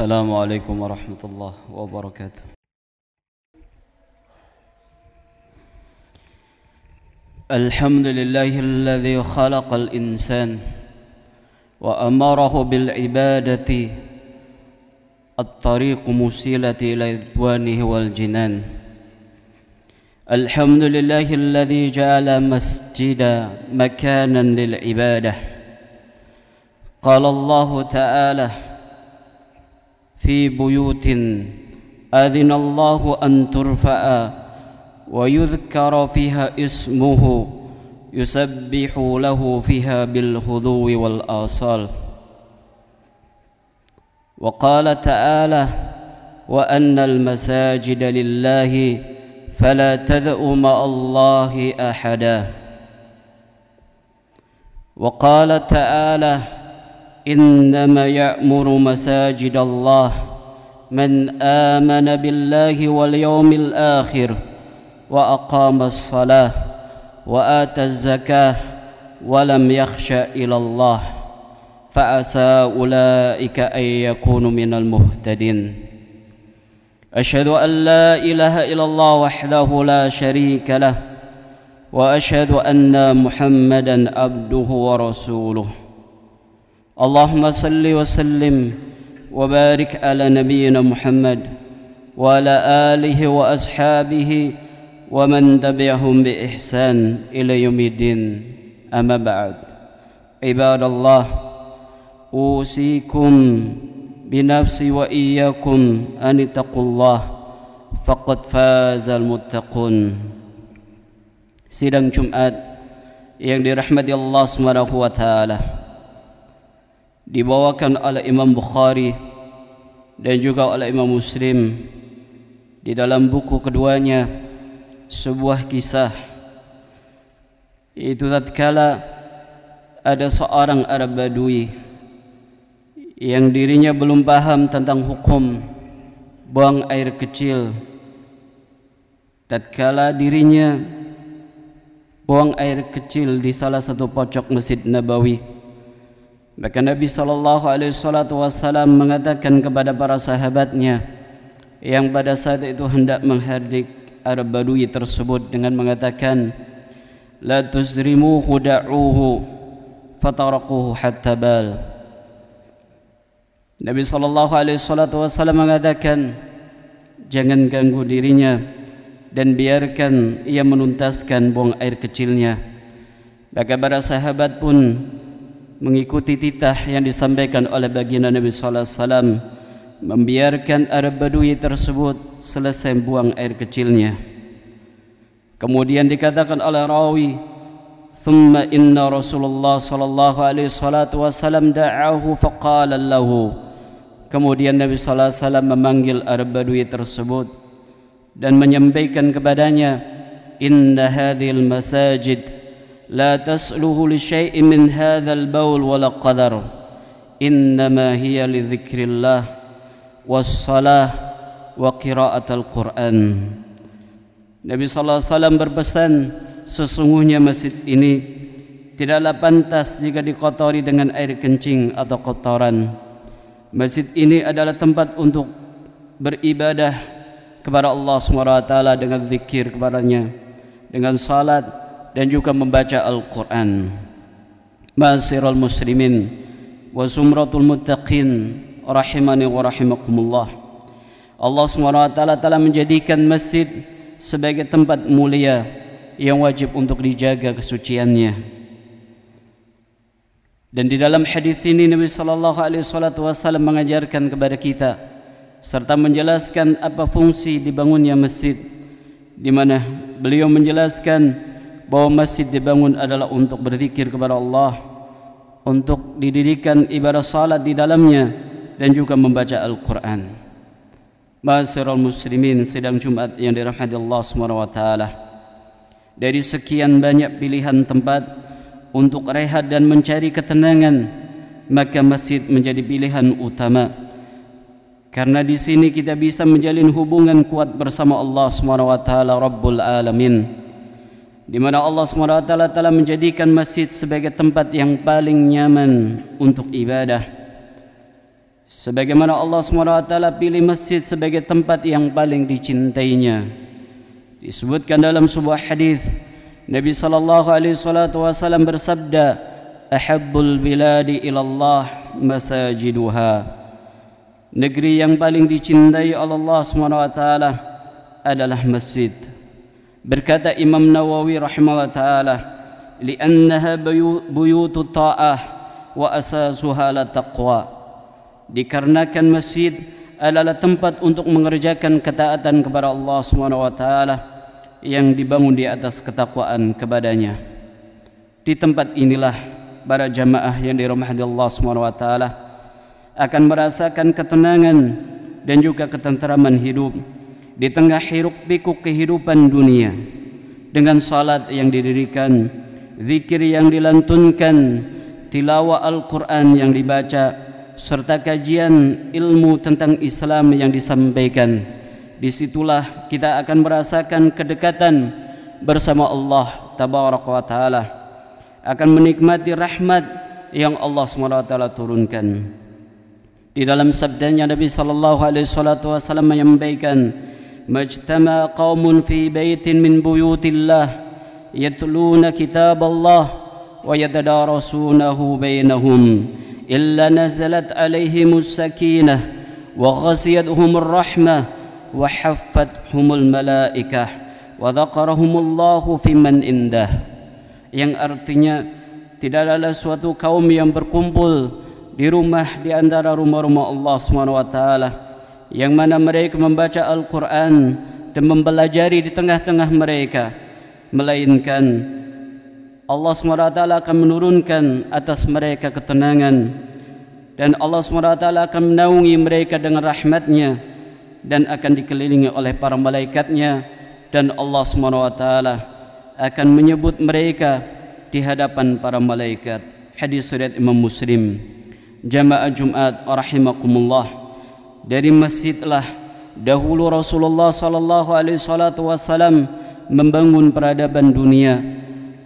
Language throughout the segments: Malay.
السلام عليكم ورحمة الله وبركاته الحمد لله الذي خلق الإنسان وأمره بالعبادة الطريق مسيلة إلى رضوانه والجنان الحمد لله الذي جعل مسجدا مكانا للعبادة قال الله تعالى في بيوت أذن الله أن ترفع ويذكر فيها اسمه يسبح له فيها بالخضوع والآصال وقال تعالى وأن المساجد لله فلا تدعوا مع الله أحدا وقال تعالى إنما يأمر مساجد الله من آمن بالله واليوم الآخر وأقام الصلاة وآتى الزكاة ولم يخش إلى الله فاسى أولئك أن يكونوا من المهتدين أشهد أن لا إله إلا الله وحده لا شريك له وأشهد أن محمدًا عبده ورسوله اللهم صل وسلم وبارك على نبينا محمد وعلى آله وأصحابه ومن تبعهم بإحسان إلى يوم الدين أما بعد عباد الله أوصيكم بنفسي وإياكم أن اتقوا الله فقد فاز المتقون سيدنا جمعه yang dirahmati Allah Subhanahu wa taala. dibawakan oleh Imam Bukhari dan juga oleh Imam Muslim di dalam buku keduanya sebuah kisah itu tatkala ada seorang Arab Badui yang dirinya belum paham tentang hukum buang air kecil tatkala dirinya buang air kecil di salah satu pojok masjid Nabawi Maka Nabi sallallahu alaihi salatu wasallam mengatakan kepada para sahabatnya yang pada saat itu hendak menghardik Arab Badui tersebut dengan mengatakan la tuzrimu khuda'uhu fatarquhu hatta bal Nabi sallallahu alaihi salatu wasallam mengatakan jangan ganggu dirinya dan biarkan ia menuntaskan buang air kecilnya Maka para sahabat pun mengikuti titah yang disampaikan oleh baginda Nabi sallallahu alaihi wasallam membiarkan Arab Badui tersebut selesai buang air kecilnya. Kemudian dikatakan oleh rawi, "Thumma inna Rasulullah sallallahu alaihi wasallam da'ahu faqala Kemudian Nabi sallallahu alaihi wasallam memanggil Arab Badui tersebut dan menyampaikan kepadanya, "Inna hadhil masajid لا تسأله لشيء من هذا البول ولا قدر إنما هي لذكر الله والصلاة وقراءة القرآن Nabi sallallahu alaihi wasallam berpesan sesungguhnya masjid ini tidaklah pantas jika dikotori dengan air kencing atau kotoran. Masjid ini adalah tempat untuk beribadah kepada Allah Subhanahu wa taala dengan zikir kepadanya, dengan salat, dan juga membaca Al-Quran Masirul Muslimin wa Zumratul muttaqin rahimani wa rahimakumullah Allah SWT telah menjadikan masjid sebagai tempat mulia yang wajib untuk dijaga kesuciannya dan di dalam hadis ini Nabi sallallahu alaihi wasallam mengajarkan kepada kita serta menjelaskan apa fungsi dibangunnya masjid di mana beliau menjelaskan bahwa masjid dibangun adalah untuk berzikir kepada Allah untuk didirikan ibadah salat di dalamnya dan juga membaca Al-Quran Masyarul Muslimin sedang Jumat yang dirahmati Allah SWT dari sekian banyak pilihan tempat untuk rehat dan mencari ketenangan maka masjid menjadi pilihan utama karena di sini kita bisa menjalin hubungan kuat bersama Allah SWT Rabbul Alamin di mana Allah SWT telah menjadikan masjid sebagai tempat yang paling nyaman untuk ibadah. Sebagaimana Allah SWT pilih masjid sebagai tempat yang paling dicintainya. Disebutkan dalam sebuah hadis Nabi sallallahu alaihi wasallam bersabda, "Ahabbul biladi ilallah masajiduha." Negeri yang paling dicintai Allah SWT adalah masjid. Berkata Imam Nawawi rahimahullah ta'ala Liannaha buyutu ta'ah Wa asasuha la taqwa Dikarenakan masjid adalah tempat untuk mengerjakan ketaatan kepada Allah Subhanahu wa taala yang dibangun di atas ketakwaan kepadanya. Di tempat inilah para jamaah yang dirahmati Allah Subhanahu wa taala akan merasakan ketenangan dan juga ketenteraman hidup di tengah hiruk pikuk kehidupan dunia dengan salat yang didirikan zikir yang dilantunkan tilawah Al-Qur'an yang dibaca serta kajian ilmu tentang Islam yang disampaikan disitulah kita akan merasakan kedekatan bersama Allah tabaraka wa taala akan menikmati rahmat yang Allah Subhanahu wa taala turunkan di dalam sabdanya Nabi sallallahu alaihi wasallam menyampaikan ما اجتمع قوم في بيت من بيوت الله يتلون كتاب الله ويتدارسونه بينهم إلا نزلت عليهم السكينة وغسيتهم الرحمة وحفتهم الملائكة وذكرهم الله في من عنده yang artinya tidak ada suatu kaum yang berkumpul di rumah di antara rumah-rumah Allah Subhanahu wa taala yang mana mereka membaca Al-Quran dan mempelajari di tengah-tengah mereka melainkan Allah SWT akan menurunkan atas mereka ketenangan dan Allah SWT akan menaungi mereka dengan rahmatnya dan akan dikelilingi oleh para malaikatnya dan Allah SWT akan menyebut mereka di hadapan para malaikat hadis surat Imam Muslim jamaah Jumat rahimakumullah dari masjidlah dahulu Rasulullah sallallahu alaihi wasallam membangun peradaban dunia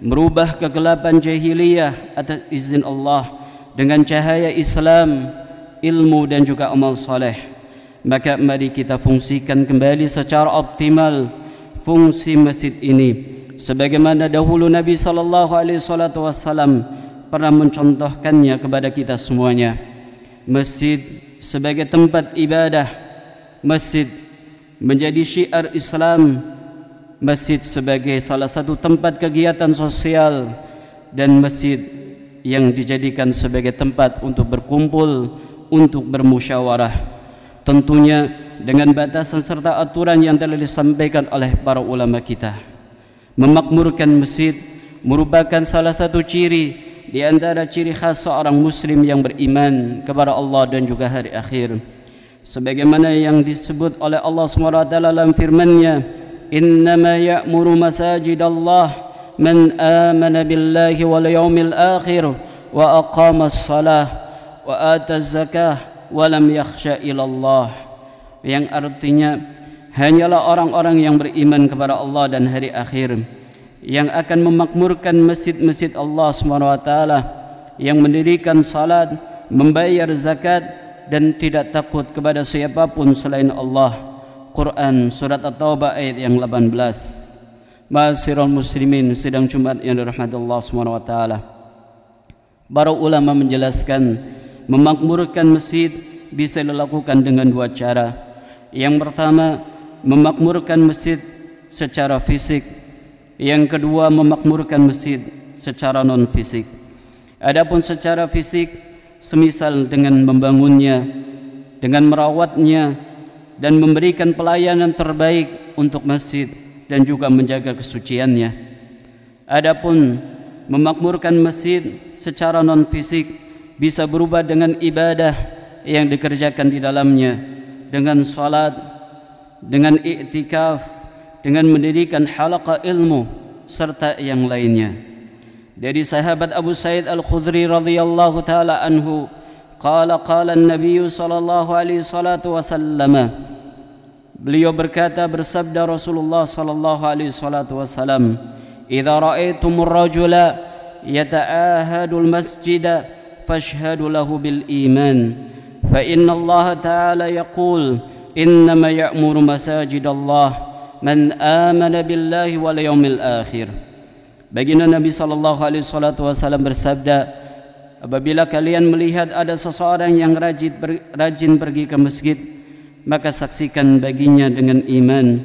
merubah kegelapan jahiliyah atas izin Allah dengan cahaya Islam ilmu dan juga amal saleh maka mari kita fungsikan kembali secara optimal fungsi masjid ini sebagaimana dahulu Nabi sallallahu alaihi wasallam pernah mencontohkannya kepada kita semuanya masjid sebagai tempat ibadah masjid menjadi syiar Islam masjid sebagai salah satu tempat kegiatan sosial dan masjid yang dijadikan sebagai tempat untuk berkumpul untuk bermusyawarah tentunya dengan batasan serta aturan yang telah disampaikan oleh para ulama kita memakmurkan masjid merupakan salah satu ciri di antara ciri khas seorang muslim yang beriman kepada Allah dan juga hari akhir sebagaimana yang disebut oleh Allah SWT dalam firman-Nya innama ya'muru masajidallah man amana billahi wal yawmil akhir wa aqama salah wa ata zakah wa lam yakhsha ilallah yang artinya hanyalah orang-orang yang beriman kepada Allah dan hari akhir yang akan memakmurkan masjid-masjid Allah SWT yang mendirikan salat, membayar zakat dan tidak takut kepada siapapun selain Allah. Quran Surat At-Tawbah ayat yang 18. Masirul Muslimin sedang Jumat yang dirahmati Allah SWT. Baru ulama menjelaskan memakmurkan masjid bisa dilakukan dengan dua cara. Yang pertama, memakmurkan masjid secara fisik yang kedua memakmurkan masjid secara non fisik. Adapun secara fisik semisal dengan membangunnya, dengan merawatnya dan memberikan pelayanan terbaik untuk masjid dan juga menjaga kesuciannya. Adapun memakmurkan masjid secara non fisik bisa berubah dengan ibadah yang dikerjakan di dalamnya dengan salat dengan iktikaf dengan mendirikan halaqah ilmu serta yang lainnya. Dari sahabat Abu Said Al-Khudri radhiyallahu taala anhu, qala qala an-nabiy sallallahu alaihi salatu wasallam. Beliau berkata bersabda Rasulullah sallallahu alaihi salatu wasallam, "Idza ra'aytum ar-rajula yata'ahadu al masjid fashhadu lahu bil iman." فإن الله تعالى يقول إنما يأمر مساجد الله man amana billahi wal yaumil akhir baginda nabi sallallahu alaihi wasallam bersabda apabila kalian melihat ada seseorang yang rajin rajin pergi ke masjid maka saksikan baginya dengan iman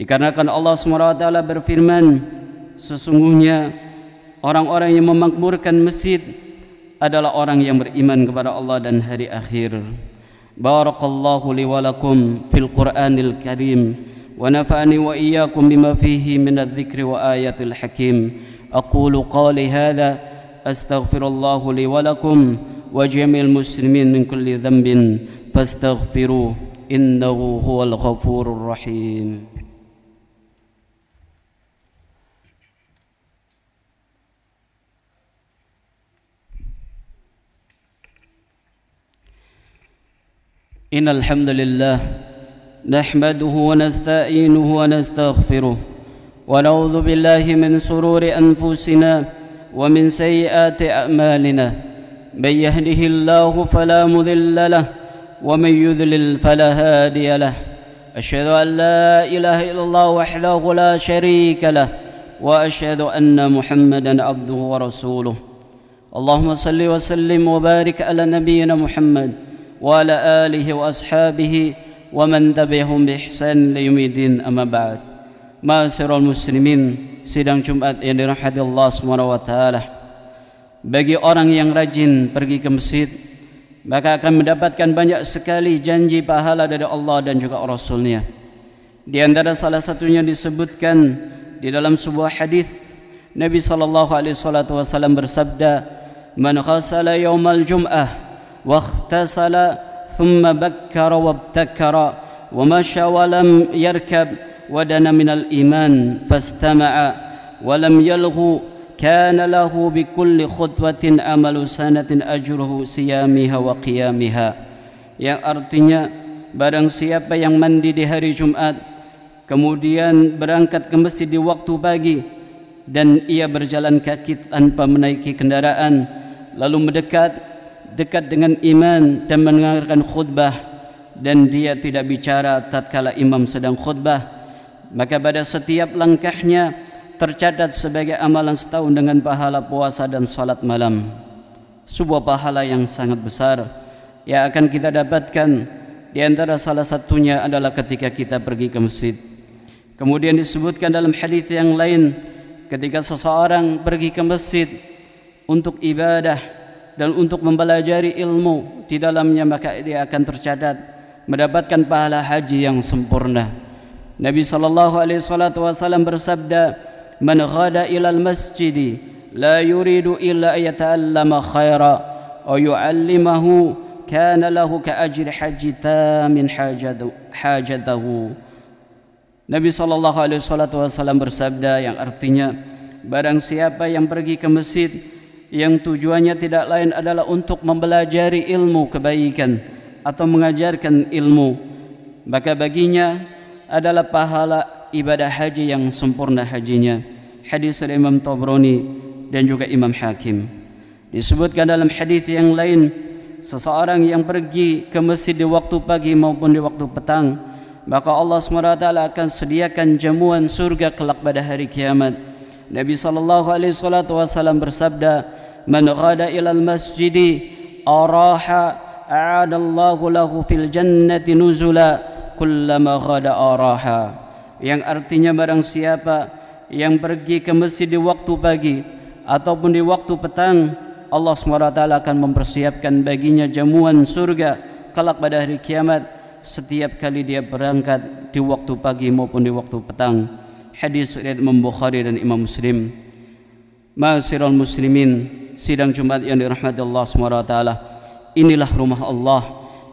dikarenakan Allah SWT berfirman sesungguhnya orang-orang yang memakmurkan masjid adalah orang yang beriman kepada Allah dan hari akhir barakallahu li fil qur'anil karim ونفعني وإياكم بما فيه من الذكر وآية الحكيم أقول قولي هذا أستغفر الله لي ولكم وجميع المسلمين من كل ذنب فاستغفروه إنه هو الغفور الرحيم إن الحمد لله نحمده ونستعينه ونستغفره ونعوذ بالله من سرور أنفسنا ومن سيئات أعمالنا من يهده الله فلا مذل له ومن يذلل فلا هادي له أشهد أن لا إله إلا الله وحده لا شريك له وأشهد أن محمدًا عبده ورسوله اللهم صل وسلم وبارك على نبينا محمد وعلى آله وأصحابه wa man tabi'ahum bi ihsan la yumidin amma ba'd ma'asyiral muslimin sidang Jumat yang dirahmati Allah Subhanahu wa taala bagi orang yang rajin pergi ke masjid maka akan mendapatkan banyak sekali janji pahala dari Allah dan juga Rasulnya. Di antara salah satunya disebutkan di dalam sebuah hadis Nabi sallallahu alaihi wasallam bersabda, "Man khasala yaumal jum'ah wa ikhtasala ثم بكر وابتكر ومشى ولم يركب ودن من الإيمان فاستمع ولم يلغو كان له بكل خطوة أمل سنة أجره صيامها وقيامها yang artinya barang siapa yang mandi di hari Jumat kemudian berangkat ke masjid di waktu pagi dan ia berjalan kaki tanpa menaiki kendaraan lalu mendekat dekat dengan iman dan mendengarkan khutbah dan dia tidak bicara tatkala imam sedang khutbah maka pada setiap langkahnya tercatat sebagai amalan setahun dengan pahala puasa dan salat malam sebuah pahala yang sangat besar yang akan kita dapatkan di antara salah satunya adalah ketika kita pergi ke masjid kemudian disebutkan dalam hadis yang lain ketika seseorang pergi ke masjid untuk ibadah dan untuk mempelajari ilmu di dalamnya maka dia akan tercatat mendapatkan pahala haji yang sempurna. Nabi sallallahu alaihi wasallam bersabda, "Man ghada ila al-masjid la yuridu illa ayata'allama khaira aw yu'allimahu kana lahu ka ajri hajji tamin hajadu hajadahu." Nabi sallallahu alaihi wasallam bersabda yang artinya barang siapa yang pergi ke masjid yang tujuannya tidak lain adalah untuk mempelajari ilmu kebaikan atau mengajarkan ilmu maka baginya adalah pahala ibadah haji yang sempurna hajinya hadis dari Imam Tabrani dan juga Imam Hakim disebutkan dalam hadis yang lain seseorang yang pergi ke masjid di waktu pagi maupun di waktu petang maka Allah SWT akan sediakan jamuan surga kelak pada hari kiamat Nabi sallallahu alaihi salatu wasallam bersabda, "Man ghada ila al-masjid araha a'adallahu lahu fil jannati nuzula kullama ghada araha." Yang artinya barang siapa yang pergi ke masjid di waktu pagi ataupun di waktu petang, Allah SWT akan mempersiapkan baginya jamuan surga kelak pada hari kiamat setiap kali dia berangkat di waktu pagi maupun di waktu petang hadis riwayat Imam Bukhari dan Imam Muslim. Masirul muslimin, sidang Jumat yang dirahmati Allah Subhanahu wa taala. Inilah rumah Allah.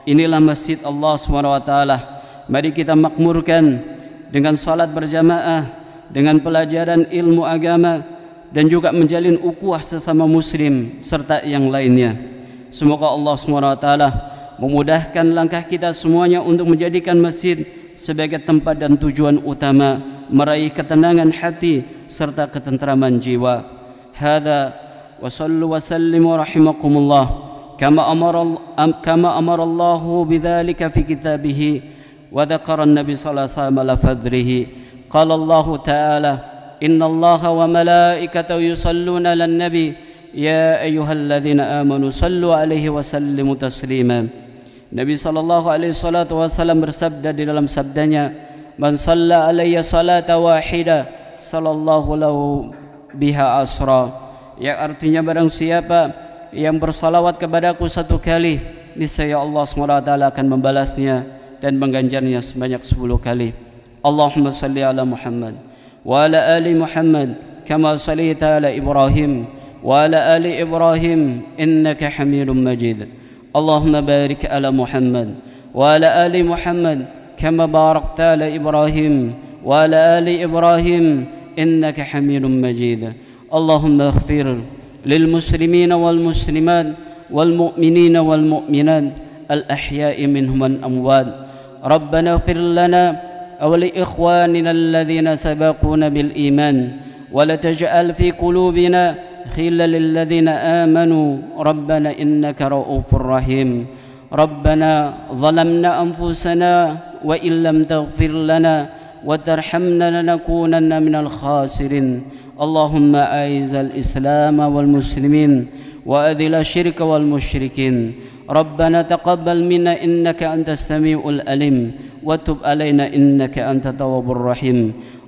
Inilah masjid Allah Subhanahu wa taala. Mari kita makmurkan dengan salat berjamaah, dengan pelajaran ilmu agama dan juga menjalin ukhuwah sesama muslim serta yang lainnya. Semoga Allah Subhanahu wa taala memudahkan langkah kita semuanya untuk menjadikan masjid sebagai tempat dan tujuan utama meraih ketenangan hati serta ketenteraman jiwa hada wa sallu wa sallimu rahimakumullah kama amara kama amara Allah bidzalika fi kitabihi wa dzakara an-nabi sallallahu alaihi wasallam lafadhrihi qala Allah ta'ala inna Allah wa malaikatahu yusalluna 'alan nabi يا أيها الذين آمنوا صلوا عليه وسلموا تسليما Nabi sallallahu alaihi salatu wasallam bersabda di dalam sabdanya man salla alayya salata wahida sallallahu lahu biha asra yang artinya barang siapa yang bersalawat kepadaku satu kali niscaya Allah SWT akan membalasnya dan mengganjarnya sebanyak sepuluh kali Allahumma salli ala Muhammad wa ala ali Muhammad kama sallaita ala Ibrahim wa ala ali Ibrahim innaka hamilun Majid Allahumma barik ala Muhammad wa ala ali Muhammad كما باركت على إبراهيم وعلى آل إبراهيم إنك حميد مجيد اللهم اغفر للمسلمين والمسلمات والمؤمنين والمؤمنات الأحياء منهم الأموات ربنا اغفر لنا ولإخواننا الذين سبقونا بالإيمان ولا تجعل في قلوبنا خلا للذين آمنوا ربنا إنك رؤوف رحيم ربنا ظلمنا أنفسنا وإن لم تغفر لنا وترحمنا لنكونن من الخاسرين اللهم أعز الإسلام والمسلمين وأذل الشرك والمشركين ربنا تقبل منا إنك أنت السميع الأليم وتب علينا إنك أنت التواب الرحيم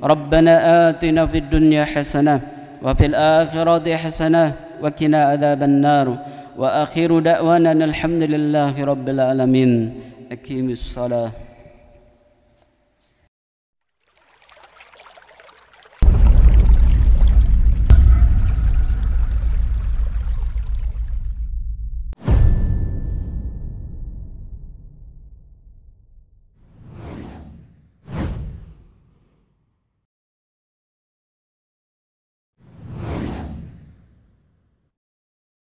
ربنا آتنا في الدنيا حسنة وفي الآخرة حسنة وقنا عذاب النار وآخر دعوانا الحمد لله رب العالمين أكيم الصلاة